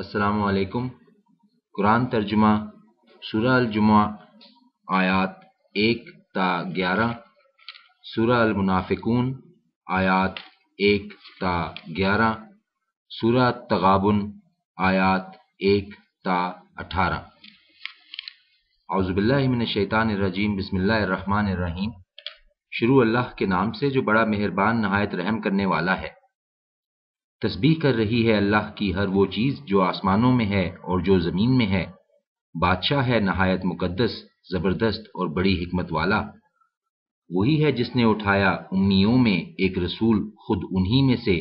अस्सलाम कुरान तर्जुमा सूरह अलजुमा आयात एक ता ग्यारह सूरह आयात एक ता ग्यारह सूरह तगाबन आयात एक ता अठारह अज़बिल्लाशैतानरजीम बसमिल्लर रहीम शुरू अल्लाह के नाम से जो बड़ा मेहरबान नहायत रहम करने वाला है तस्बी कर रही है अल्लाह की हर वो चीज़ जो आसमानों में है और जो ज़मीन में है बादशाह है नहायत मुकदस ज़बरदस्त और बड़ी हिकमत वाला वही है जिसने उठाया उम्मियों में एक रसूल खुद उन्हीं में से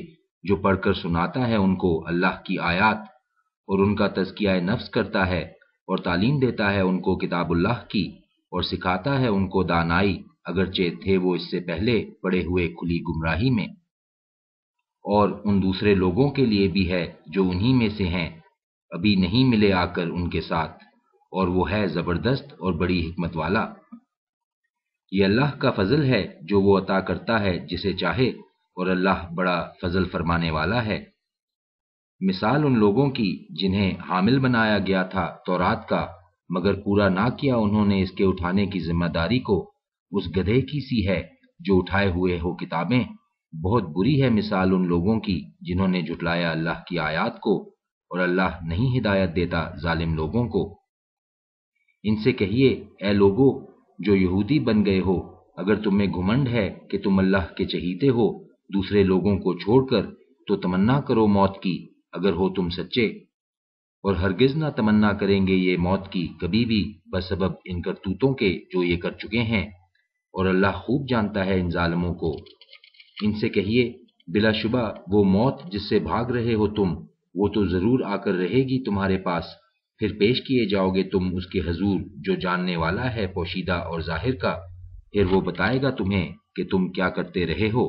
जो पढ़कर सुनाता है उनको अल्लाह की आयात और उनका तजकिया नफ्स करता है और तालीम देता है उनको किताबुल्लाह की और सिखाता है उनको दानाई अगरचे थे वो इससे पहले पड़े हुए खुली गुमराही में और उन दूसरे लोगों के लिए भी है जो उन्हीं में से हैं अभी नहीं मिले आकर उनके साथ और वो है ज़बरदस्त और बड़ी हिकमत वाला ये अल्लाह का फजल है जो वो अता करता है जिसे चाहे और अल्लाह बड़ा फजल फरमाने वाला है मिसाल उन लोगों की जिन्हें हामिल बनाया गया था रात का मगर पूरा ना किया उन्होंने इसके उठाने की जिम्मेदारी को उस गधे की सी है जो उठाए हुए हो किताबें बहुत बुरी है मिसाल उन लोगों की जिन्होंने जुटलाया अल्लाह की आयात को और अल्लाह नहीं हिदायत देता जालिम लोगों को इनसे कहिए ए लोगो जो यहूदी बन गए हो अगर तुम्हें घुमंड है कि तुम अल्लाह के चहीते हो दूसरे लोगों को छोड़कर तो तमन्ना करो मौत की अगर हो तुम सच्चे और हरगिज ना तमन्ना करेंगे ये मौत की कभी भी बसबब इन करतूतों के जो ये कर चुके हैं और अल्लाह खूब जानता है इन जालमों को इनसे कहिए बिलाशुबा वो मौत जिससे भाग रहे हो तुम वो तो जरूर आकर रहेगी तुम्हारे पास फिर पेश किए जाओगे तुम उसके हजूर जो जानने वाला है पोशीदा और जाहिर का फिर वो बताएगा तुम्हें कि तुम क्या करते रहे हो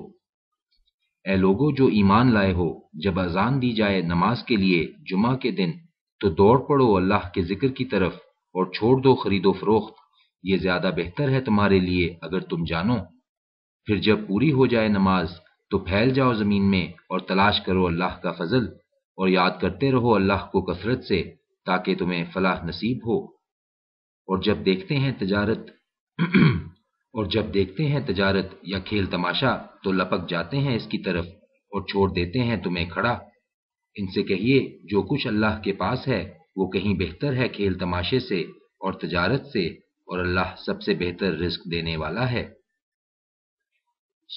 ए लोगो जो ईमान लाए हो जब अजान दी जाए नमाज के लिए जुमा के दिन तो दौड़ पड़ो अल्लाह के जिक्र की तरफ और छोड़ दो खरीदो फरोख्त ये ज्यादा बेहतर है तुम्हारे लिए अगर तुम जानो फिर जब पूरी हो जाए नमाज तो फैल जाओ ज़मीन में और तलाश करो अल्लाह का फजल और याद करते रहो अल्लाह को कसरत से ताकि तुम्हें फलाह नसीब हो और जब देखते हैं तजारत और जब देखते हैं तजारत या खेल तमाशा तो लपक जाते हैं इसकी तरफ और छोड़ देते हैं तुम्हें खड़ा इनसे कहिए जो कुछ अल्लाह के पास है वो कहीं बेहतर है खेल तमाशे से और तजारत से और अल्लाह सबसे बेहतर रिस्क देने वाला है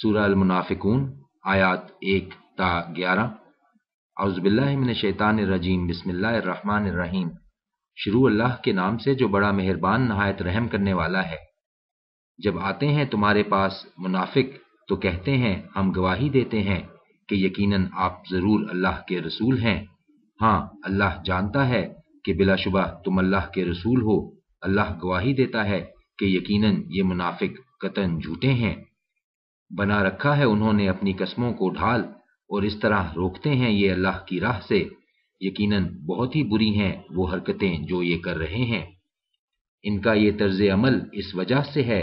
सूरमनाफिकून आयात एक ता ग्यारह अउज़बिल्लिन शैतान रजीम बसमिल्लाम शुरू अल्लाह के नाम से जो बड़ा मेहरबान नहायत रहम करने वाला है जब आते हैं तुम्हारे पास मुनाफिक तो कहते हैं हम गवाही देते हैं कि यकीनन आप ज़रूर अल्लाह के रसूल हैं हाँ अल्लाह जानता है कि बिलाशुबा तुम अल्लाह के रसूल हो अल्लाह गवाही देता है कि यकीनन ये मुनाफिक कतन झूठे हैं बना रखा है उन्होंने अपनी कस्मों को ढाल और इस तरह रोकते हैं ये अल्लाह की राह से यकीनन बहुत ही बुरी हैं वो हरकतें जो ये कर रहे हैं इनका ये तर्ज अमल इस वजह से है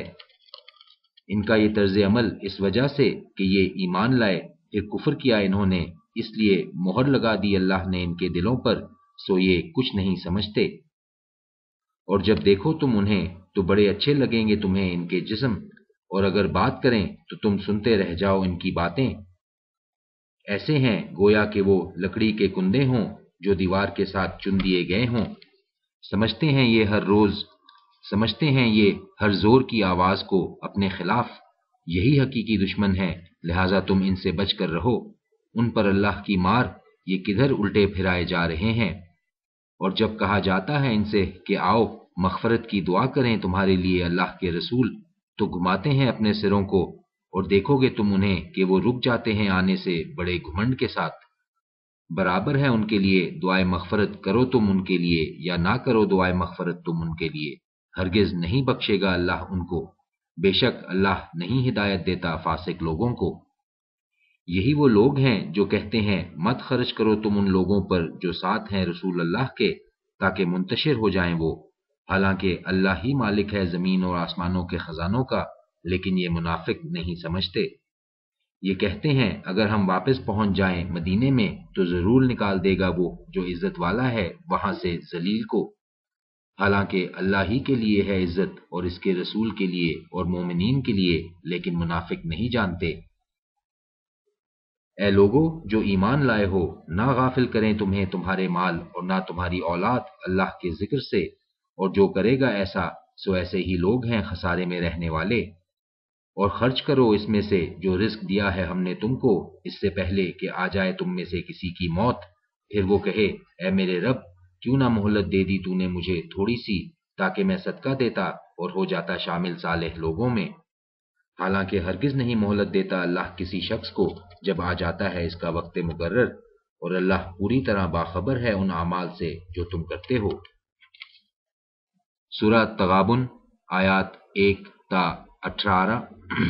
इनका ये तर्ज अमल इस वजह से कि ये ईमान लाए फिर कुफर किया इन्होंने इसलिए मोहर लगा दी अल्लाह ने इनके दिलों पर सो ये कुछ नहीं समझते और जब देखो तुम उन्हें तो बड़े अच्छे लगेंगे तुम्हें इनके जिस्म और अगर बात करें तो तुम सुनते रह जाओ इनकी बातें ऐसे हैं गोया कि वो लकड़ी के कुंदे हों जो दीवार के साथ चुन दिए गए हों समझते हैं ये हर रोज समझते हैं ये हर जोर की आवाज को अपने खिलाफ यही हकीकी दुश्मन है लिहाजा तुम इनसे बचकर रहो उन पर अल्लाह की मार ये किधर उल्टे फिराए जा रहे हैं और जब कहा जाता है इनसे कि आओ मखफरत की दुआ करें तुम्हारे लिए अल्लाह के रसूल तो घुमाते हैं अपने सिरों को और देखोगे तुम उन्हें कि वो रुक जाते हैं आने से बड़े घुमंड के साथ बराबर है उनके लिए दुआए मगफरत करो तुम उनके लिए या ना करो दुआए मगफरत तुम उनके लिए हरगिज नहीं बख्शेगा अल्लाह उनको बेशक अल्लाह नहीं हिदायत देता फासिक लोगों को यही वो लोग हैं जो कहते हैं मत खर्च करो तुम उन लोगों पर जो साथ हैं रसूल अल्लाह के ताकि मुंतशिर हो जाएं वो हालांकि अल्लाह ही मालिक है ज़मीन और आसमानों के ख़जानों का लेकिन ये मुनाफिक नहीं समझते ये कहते हैं अगर हम वापस पहुंच जाए मदीने में तो ज़रूर निकाल देगा वो जो इज़्ज़त वाला है वहां से जलील को हालांकि अल्लाह ही के लिए है इज़्ज़त और इसके रसूल के लिए और मोमिन के लिए लेकिन मुनाफिक नहीं जानते ए लोगो जो ईमान लाए हो ना गाफिल करें तुम्हें तुम्हारे माल और ना तुम्हारी औलाद अल्लाह के जिक्र से और जो करेगा ऐसा सो ऐसे ही लोग हैं खसारे में रहने वाले और खर्च करो इसमें से जो रिस्क दिया है हमने तुमको इससे पहले कि आ जाए तुम में से किसी की मौत फिर वो कहे ए मेरे रब क्यों ना मोहलत दे दी तूने मुझे थोड़ी सी ताकि मैं सदका देता और हो जाता शामिल साले लोगों में हालांकि हरगिज नहीं मोहलत देता अल्लाह किसी शख्स को जब आ जाता है इसका वक्त मुकर्र और अल्लाह पूरी तरह बाखबर है उन अमाल से जो तुम करते हो सूरह तगाबुन आयात एक ता अठारह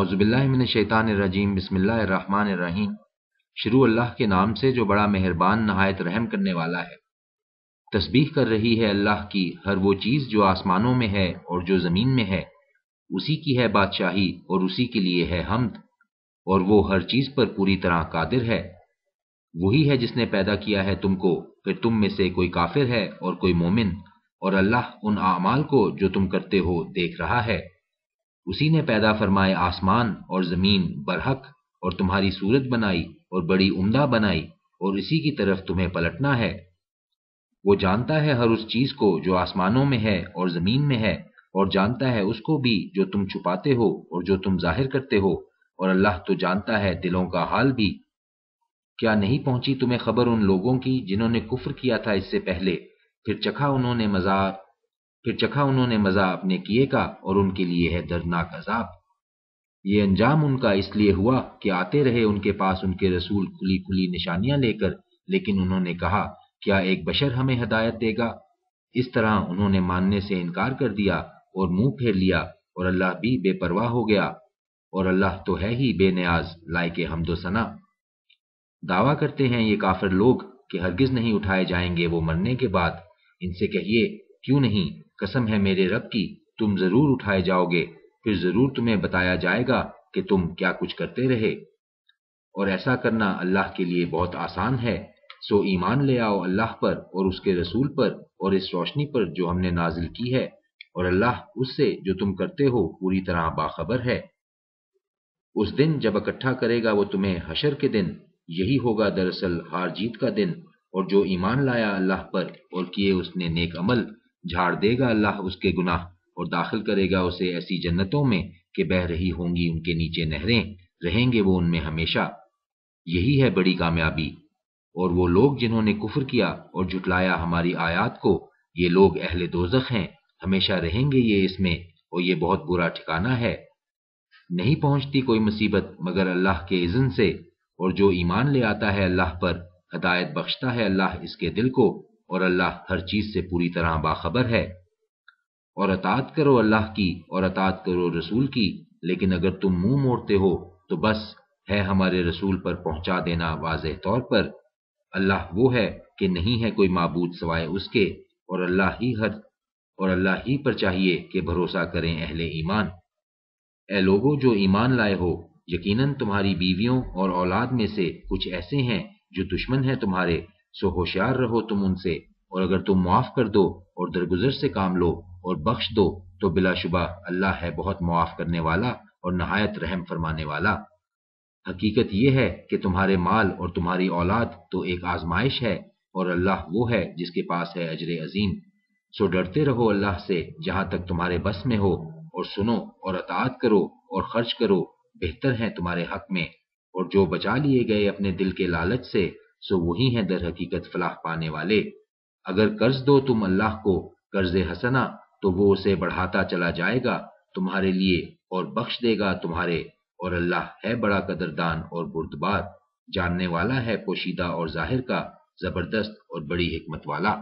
अवज़बिल्लिन शैतान रजीम बसमिल्लर रहीम शुरू अल्लाह के नाम से जो बड़ा मेहरबान नहायत रहम करने वाला है तस्बीह कर रही है अल्लाह की हर वो चीज़ जो आसमानों में है और जो ज़मीन में है उसी की है बादशाही और उसी के लिए है हमद और वो हर चीज़ पर पूरी तरह कादिर है वही है जिसने पैदा किया है तुमको फिर तुम में से कोई काफिर है और कोई मोमिन और अल्लाह उन आमाल को जो तुम करते हो देख रहा है उसी ने पैदा फरमाए आसमान और ज़मीन बरहक और तुम्हारी सूरत बनाई और बड़ी उम्दा बनाई और इसी की तरफ तुम्हें पलटना है वो जानता है हर उस चीज़ को जो आसमानों में है और ज़मीन में है और जानता है उसको भी जो तुम छुपाते हो और जो तुम जाहिर करते हो और अल्लाह तो जानता है दिलों का हाल भी क्या नहीं पहुंची तुम्हें खबर उन लोगों की जिन्होंने कुफ्र किया था इससे पहले फिर चखा उन्होंने मजा फिर चखा उन्होंने मजा अपने किए का और उनके लिए है दर्दनाक अजाब ये अंजाम उनका इसलिए हुआ कि आते रहे उनके पास उनके रसूल खुली खुली निशानियां लेकर लेकिन उन्होंने कहा क्या एक बशर हमें हदायत देगा इस तरह उन्होंने मानने से इनकार कर दिया और मुंह फेर लिया और अल्लाह भी बेपरवाह हो गया और अल्लाह तो है ही बेनियाज लायक हमदो सना दावा करते हैं ये काफिर लोग कि हरगिज नहीं उठाए जाएंगे वो मरने के बाद इनसे कहिए क्यों नहीं कसम है मेरे रब की तुम जरूर उठाए जाओगे फिर जरूर तुम्हें बताया जाएगा कि तुम क्या कुछ करते रहे और ऐसा करना अल्लाह के लिए बहुत आसान है सो ईमान ले आओ अल्लाह पर और उसके रसूल पर और इस रोशनी पर जो हमने नाजिल की है और अल्लाह उससे जो तुम करते हो पूरी तरह बाखबर है उस दिन जब इकट्ठा करेगा वो तुम्हें हशर के दिन यही होगा दरअसल हार जीत का दिन और जो ईमान लाया अल्लाह पर और किए उसने नेक अमल झाड़ देगा अल्लाह उसके गुनाह और दाखिल करेगा उसे ऐसी जन्नतों में कि बह रही होंगी उनके नीचे नहरें रहेंगे वो उनमें हमेशा यही है बड़ी कामयाबी और वो लोग जिन्होंने कुफर किया और जुटलाया हमारी आयात को ये लोग अहले दोजख हैं हमेशा रहेंगे ये इसमें और ये बहुत बुरा ठिकाना है नहीं पहुंचती कोई मुसीबत मगर अल्लाह के इज़न से और जो ईमान ले आता है अल्लाह पर हदायत बख्शता है अल्लाह इसके दिल को और अल्लाह हर चीज़ से पूरी तरह बाखबर है और अतात करो अल्लाह की और अतात करो रसूल की लेकिन अगर तुम मुंह मोड़ते हो तो बस है हमारे रसूल पर पहुंचा देना वाज तौर पर अल्लाह वो है कि नहीं है कोई मबूद सवाए उसके और अल्लाह ही हर और अल्लाह ही पर चाहिए कि भरोसा करें अहले ईमान ए लोगों जो ईमान लाए हो यकीनन तुम्हारी बीवियों और औलाद में से कुछ ऐसे हैं जो दुश्मन हैं तुम्हारे सो होशियार रहो तुम उनसे और अगर तुम मुआफ कर दो और दरगुजर से काम लो और बख्श दो तो बिलाशुबा अल्लाह है बहुत मुआफ करने वाला और नहायत रहम फरमाने वाला हकीकत यह है कि तुम्हारे माल और तुम्हारी औलाद तो एक आजमाइश है और अल्लाह वो है जिसके पास है अजर अजीम सो डरते रहो अल्लाह से जहाँ तक तुम्हारे बस में हो और सुनो और अतात करो और खर्च करो बेहतर हैं तुम्हारे हक में और जो बचा लिए गए अपने दिल के लालच से सो वही हैं दर हकीकत फलाह पाने वाले अगर कर्ज दो तुम अल्लाह को कर्ज हसना तो वो उसे बढ़ाता चला जाएगा तुम्हारे लिए और बख्श देगा तुम्हारे और अल्लाह है बड़ा कदरदान और बुरदबार जानने वाला है पोशीदा और जाहिर का जबरदस्त और बड़ी हिकमत वाला